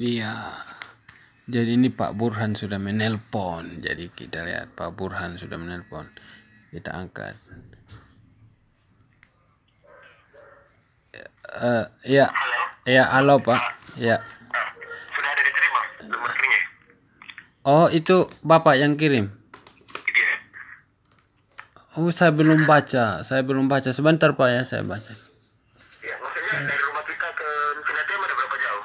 Iya. Jadi ini Pak Burhan sudah menelpon. Jadi kita lihat Pak Burhan sudah menelpon. Kita angkat. Uh, ya. Ya, halo Pak. Ya. Sudah ada diterima Oh, itu Bapak yang kirim. Iya. Oh, saya belum baca. Saya belum baca. Sebentar Pak ya, saya baca. Ya, dari rumah kita ke ada berapa jauh?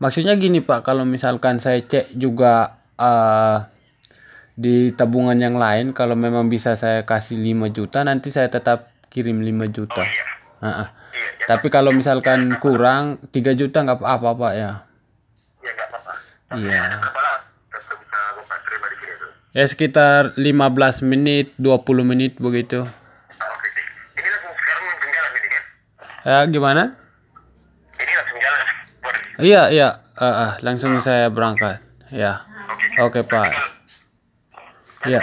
maksudnya gini pak kalau misalkan saya cek juga uh, di tabungan yang lain kalau memang bisa saya kasih 5 juta nanti saya tetap kirim 5 juta oh, iya. uh -uh. Iya, tapi iya. kalau misalkan kurang 3 juta nggak apa-apa pak ya iya apa-apa. iya ya sekitar 15 menit 20 menit begitu ah, kan? ya gimana Iya, iya. Uh, uh, langsung uh. saya berangkat. Ya. Oke, okay. okay, Pak. Iya.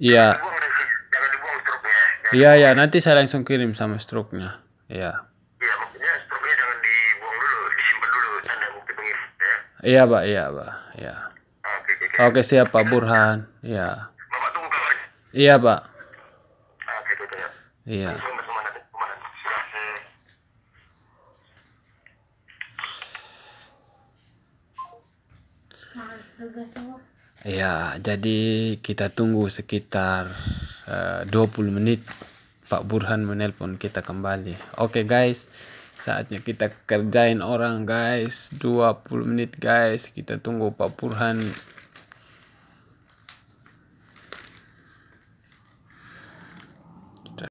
Iya. Iya, iya. Nanti saya langsung kirim sama struknya. Iya. Iya, maksudnya struknya jangan dibuang dulu, disimpan dulu tanda bukti pengirim ya. Iya, Pak. Iya, Pak. Iya. Oke, okay, okay. siap Pak Burhan. Iya. Bapak tunggu kabar. Iya, Pak. Oke, okay, Iya. Ya, jadi kita tunggu sekitar eh, uh, 20 menit Pak Burhan menelpon kita kembali. Oke okay, guys, saatnya kita kerjain orang guys. 20 menit guys, kita tunggu Pak Burhan